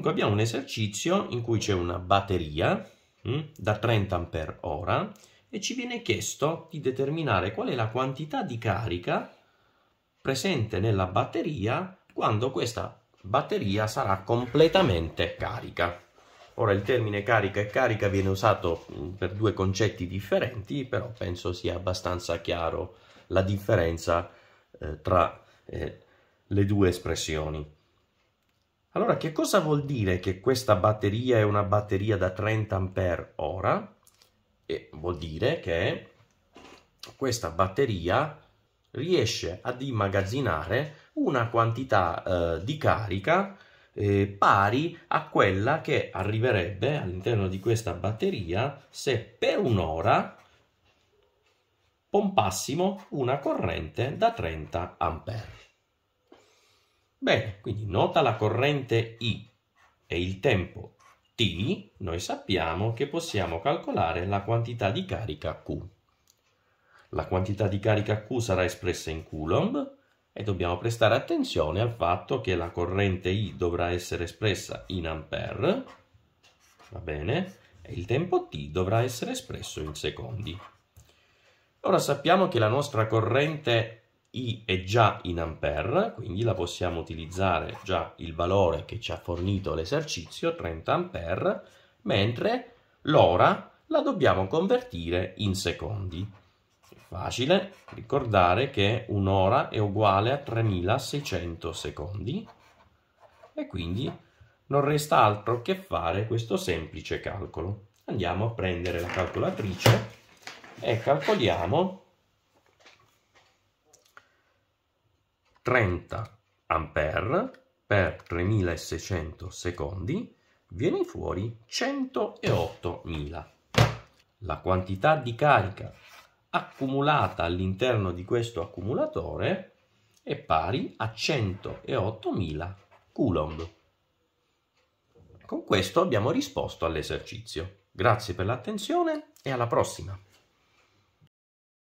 Dunque abbiamo un esercizio in cui c'è una batteria mh, mm, da 30 Ah e ci viene chiesto di determinare qual è la quantità di carica presente nella batteria quando questa batteria sarà completamente carica. Ora il termine carica e carica viene usato mm, per due concetti differenti, però penso sia abbastanza chiaro la differenza eh, tra eh, le due espressioni. Allora, che cosa vuol dire che questa batteria è una batteria da 30 Ah? E vuol dire che questa batteria riesce ad immagazzinare una quantità eh, di carica eh, pari a quella che arriverebbe all'interno di questa batteria se per un'ora pompassimo una corrente da 30 ampere. Bene, quindi nota la corrente I e il tempo T, noi sappiamo che possiamo calcolare la quantità di carica Q. La quantità di carica Q sarà espressa in coulomb e dobbiamo prestare attenzione al fatto che la corrente I dovrà essere espressa in ampere, va bene, e il tempo T dovrà essere espresso in secondi. Ora sappiamo che la nostra corrente i è già in ampere, quindi la possiamo utilizzare già il valore che ci ha fornito l'esercizio, 30 ampere, mentre l'ora la dobbiamo convertire in secondi. È facile ricordare che un'ora è uguale a 3600 secondi e quindi non resta altro che fare questo semplice calcolo. Andiamo a prendere la calcolatrice e calcoliamo 30 A per 3600 secondi viene fuori 108.000. La quantità di carica accumulata all'interno di questo accumulatore è pari a 108.000 coulomb. Con questo abbiamo risposto all'esercizio. Grazie per l'attenzione e alla prossima!